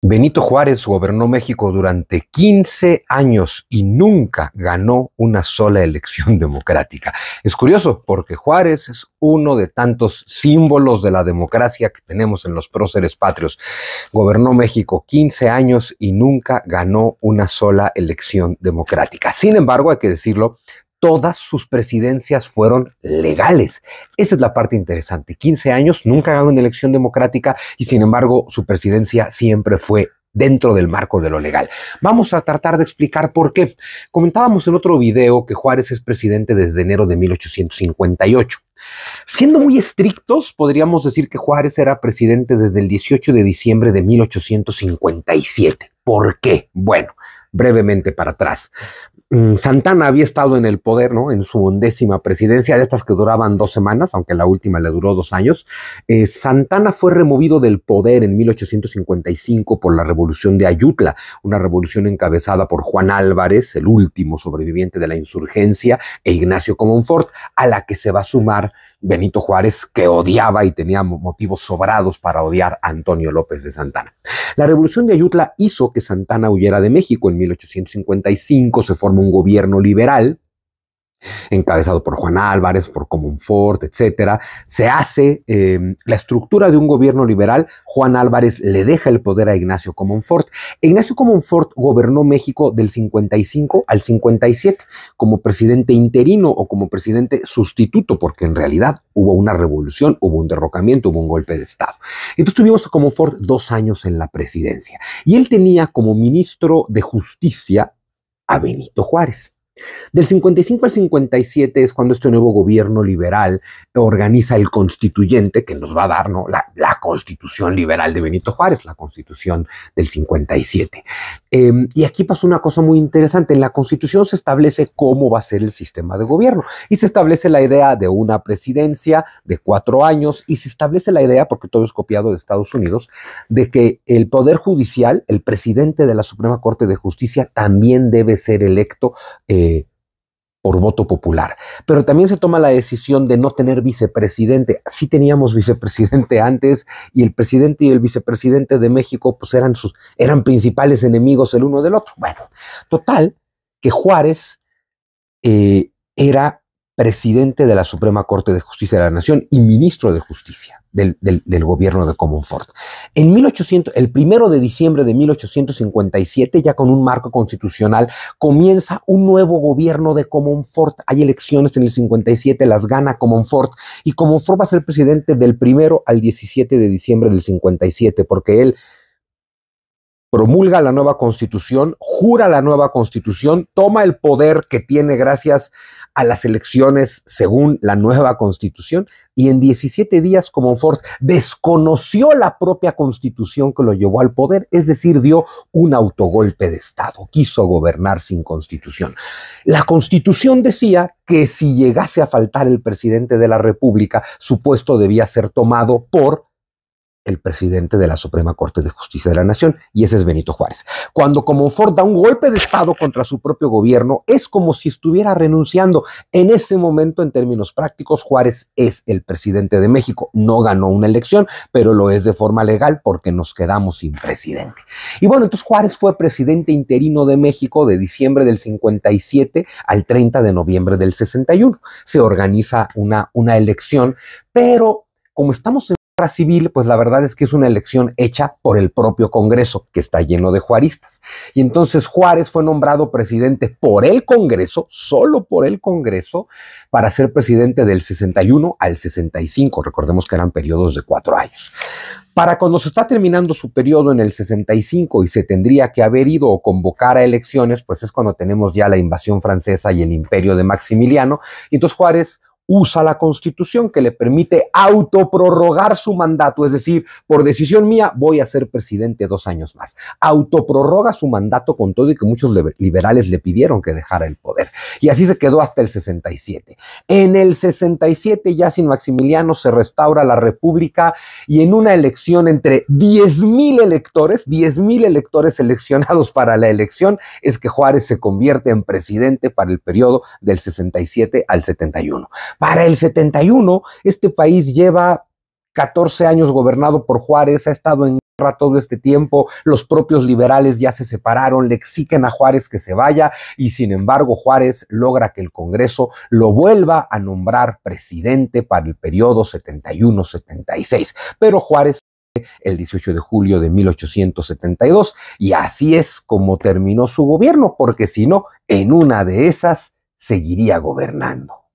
Benito Juárez gobernó México durante 15 años y nunca ganó una sola elección democrática. Es curioso porque Juárez es uno de tantos símbolos de la democracia que tenemos en los próceres patrios. Gobernó México 15 años y nunca ganó una sola elección democrática. Sin embargo, hay que decirlo, todas sus presidencias fueron legales. Esa es la parte interesante. 15 años, nunca ganó una elección democrática y sin embargo su presidencia siempre fue dentro del marco de lo legal. Vamos a tratar de explicar por qué. Comentábamos en otro video que Juárez es presidente desde enero de 1858. Siendo muy estrictos, podríamos decir que Juárez era presidente desde el 18 de diciembre de 1857. ¿Por qué? Bueno, brevemente para atrás. Mm, Santana había estado en el poder, ¿no? En su undécima presidencia, de estas que duraban dos semanas, aunque la última le duró dos años. Eh, Santana fue removido del poder en 1855 por la revolución de Ayutla, una revolución encabezada por Juan Álvarez, el último sobreviviente de la insurgencia, e Ignacio Comonfort, a la que se va a sumar Benito Juárez, que odiaba y tenía motivos sobrados para odiar a Antonio López de Santana. La revolución de Ayutla hizo que Santana huyera de México. En 1855 se forma un gobierno liberal encabezado por Juan Álvarez, por Comunfort, etcétera, se hace em, la estructura de un gobierno liberal. Juan Álvarez le deja el poder a Ignacio Comunfort. Ignacio Comunfort gobernó México del 55 al 57 como presidente interino o como presidente sustituto, porque en realidad hubo una revolución, hubo un derrocamiento, hubo un golpe de Estado. Entonces tuvimos a Comunfort dos años en la presidencia y él tenía como ministro de Justicia a Benito Juárez. Del 55 al 57 es cuando este nuevo gobierno liberal organiza el constituyente que nos va a dar la, constitución liberal de Benito Juárez, la constitución del 57. Em, y aquí pasa una cosa muy interesante. En la constitución se establece cómo va a ser el sistema de gobierno y se establece la idea de una presidencia de cuatro años y se establece la idea, porque todo es copiado de Estados Unidos, de que el Poder Judicial, el presidente de la Suprema Corte de Justicia, también debe ser electo. Eh, por voto popular. Pero también se toma la decisión de no tener vicepresidente. Sí teníamos vicepresidente antes y el presidente y el vicepresidente de México pues eran sus eran principales enemigos el uno del otro. Bueno, total que Juárez eh, era presidente de la Suprema Corte de Justicia de la Nación y ministro de Justicia del, del, gobierno de Comonfort. En 1800, el primero de diciembre de 1857, ya con un marco constitucional, comienza un nuevo gobierno de Comonfort. Hay elecciones en el 57, las gana Comonfort y Comonfort va a ser presidente del primero al 17 de diciembre del 57, porque él promulga la nueva constitución, jura la nueva constitución, toma el poder que tiene gracias a las elecciones según la nueva constitución y en 17 días como Ford desconoció la propia constitución que lo llevó al poder, es decir, dio un autogolpe de Estado, quiso gobernar sin constitución. La constitución decía que si llegase a faltar el presidente de la República, su puesto debía ser tomado por el presidente de la Suprema Corte de Justicia de la Nación, y ese es Benito Juárez. Cuando como da un golpe de Estado contra su propio gobierno, es como si estuviera renunciando. En ese momento, en términos prácticos, Juárez es el presidente de México. No ganó una elección, pero lo es de forma legal porque nos quedamos sin presidente. Y bueno, entonces Juárez fue presidente interino de México de diciembre del 57 al 30 de noviembre del 61. Se organiza una, una elección, pero como estamos en civil, pues la verdad es que es una elección hecha por el propio Congreso, que está lleno de juaristas. Y entonces Juárez fue nombrado presidente por el Congreso, solo por el Congreso, para ser presidente del 61 al 65. Recordemos que eran periodos de cuatro años. Para cuando se está terminando su periodo en el 65 y se tendría que haber ido o convocar a elecciones, pues es cuando tenemos ya la invasión francesa y el imperio de Maximiliano. Y entonces Juárez usa la constitución que le permite autoprorrogar su mandato, es decir, por decisión mía voy a ser presidente dos años más. Autoprorroga su mandato con todo y que muchos liberales le pidieron que dejara el poder. Y así se quedó hasta el 67. En el 67 ya sin Maximiliano se restaura la República y en una elección entre 10.000 electores, 10.000 electores seleccionados para la elección, es que Juárez se convierte en presidente para el periodo del 67 al 71. Para el 71, este país lleva 14 años gobernado por Juárez, ha estado en guerra todo este tiempo, los propios liberales ya se separaron, le exigen a Juárez que se vaya y sin embargo Juárez logra que el Congreso lo vuelva a nombrar presidente para el periodo 71-76. Pero Juárez el 18 de julio de 1872 y así es como terminó su gobierno, porque si no, en una de esas seguiría gobernando.